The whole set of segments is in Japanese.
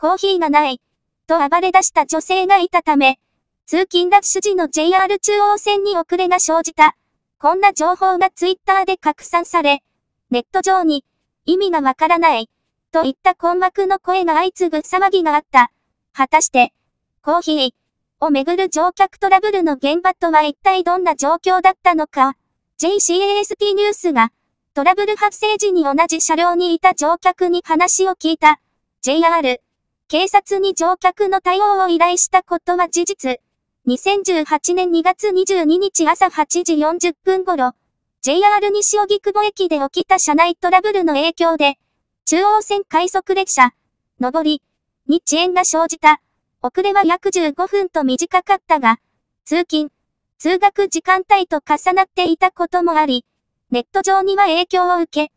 コーヒーがない、と暴れ出した女性がいたため、通勤ラッシュ時の JR 中央線に遅れが生じた。こんな情報がツイッターで拡散され、ネット上に、意味がわからない、といった困惑の声が相次ぐ騒ぎがあった。果たして、コーヒーをめぐる乗客トラブルの現場とは一体どんな状況だったのか、JCASP ニュースが、トラブル発生時に同じ車両にいた乗客に話を聞いた、JR 警察に乗客の対応を依頼したことは事実。2018年2月22日朝8時40分頃、JR 西荻窪駅で起きた車内トラブルの影響で、中央線快速列車、上り、に遅延が生じた。遅れは約15分と短かったが、通勤、通学時間帯と重なっていたこともあり、ネット上には影響を受け、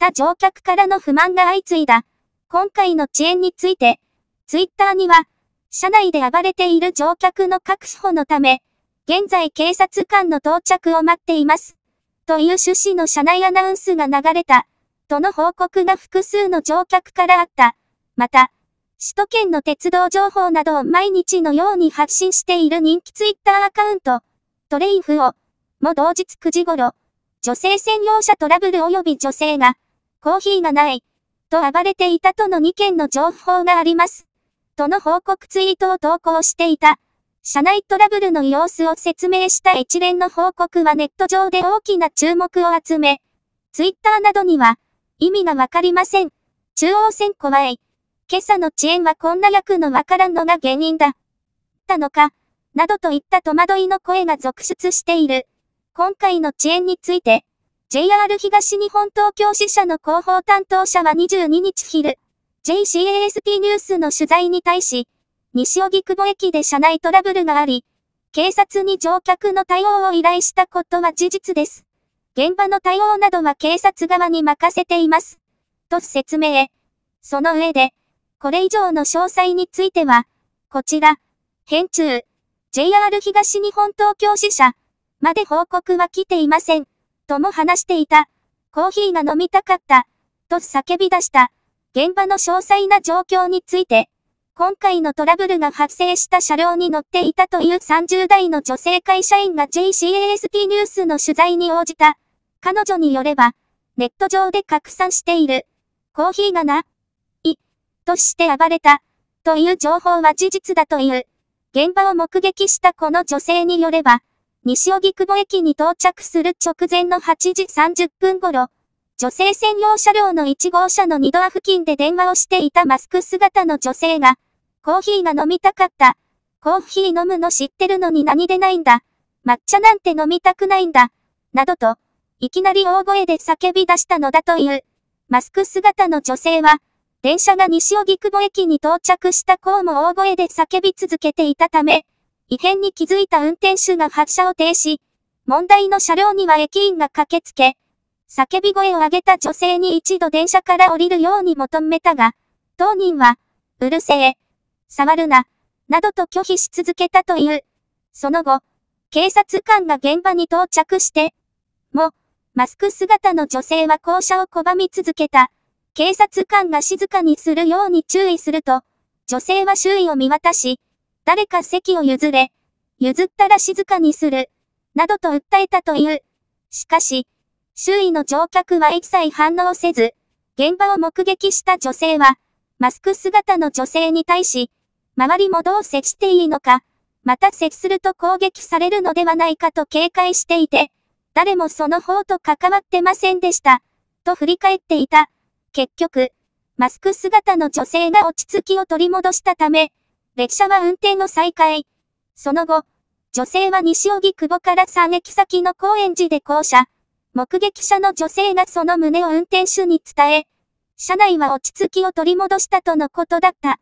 他乗客からの不満が相次いだ。今回の遅延について、ツイッターには、車内で暴れている乗客の確保のため、現在警察官の到着を待っています。という趣旨の車内アナウンスが流れた、との報告が複数の乗客からあった。また、首都圏の鉄道情報などを毎日のように発信している人気ツイッターアカウント、トレインフを、も同日9時頃、女性専用車トラブル及び女性が、コーヒーがない、と暴れていたとの2件の情報があります。との報告ツイートを投稿していた。社内トラブルの様子を説明した一連の報告はネット上で大きな注目を集め、ツイッターなどには、意味がわかりません。中央線怖い。今朝の遅延はこんな役のわからんのが原因だ。たのか、などといった戸惑いの声が続出している。今回の遅延について、JR 東日本東京支社の広報担当者は22日昼、JCASP ニュースの取材に対し、西荻窪駅で車内トラブルがあり、警察に乗客の対応を依頼したことは事実です。現場の対応などは警察側に任せています。と説明。その上で、これ以上の詳細については、こちら、編中、JR 東日本東京支社、まで報告は来ていません。とも話していた。コーヒーが飲みたかった。と叫び出した。現場の詳細な状況について、今回のトラブルが発生した車両に乗っていたという30代の女性会社員が JCAST ニュースの取材に応じた。彼女によれば、ネット上で拡散している。コーヒーがな、い、として暴れた、という情報は事実だという。現場を目撃したこの女性によれば、西荻窪駅に到着する直前の8時30分頃、女性専用車両の1号車の2ドア付近で電話をしていたマスク姿の女性が、コーヒーが飲みたかった。コーヒー飲むの知ってるのに何でないんだ。抹茶なんて飲みたくないんだ。などと、いきなり大声で叫び出したのだという。マスク姿の女性は、電車が西荻窪駅に到着した頃も大声で叫び続けていたため、異変に気づいた運転手が発車を停止、問題の車両には駅員が駆けつけ、叫び声を上げた女性に一度電車から降りるように求めたが、当人は、うるせえ、触るな、などと拒否し続けたという。その後、警察官が現場に到着して、も、マスク姿の女性は校舎を拒み続けた。警察官が静かにするように注意すると、女性は周囲を見渡し、誰か席を譲れ、譲ったら静かにする、などと訴えたという。しかし、周囲の乗客は一切反応せず、現場を目撃した女性は、マスク姿の女性に対し、周りもどう接していいのか、また接すると攻撃されるのではないかと警戒していて、誰もその方と関わってませんでした、と振り返っていた。結局、マスク姿の女性が落ち着きを取り戻したため、列車は運転を再開。その後、女性は西荻窪から3駅先の高円寺で降車。目撃者の女性がその旨を運転手に伝え、車内は落ち着きを取り戻したとのことだった。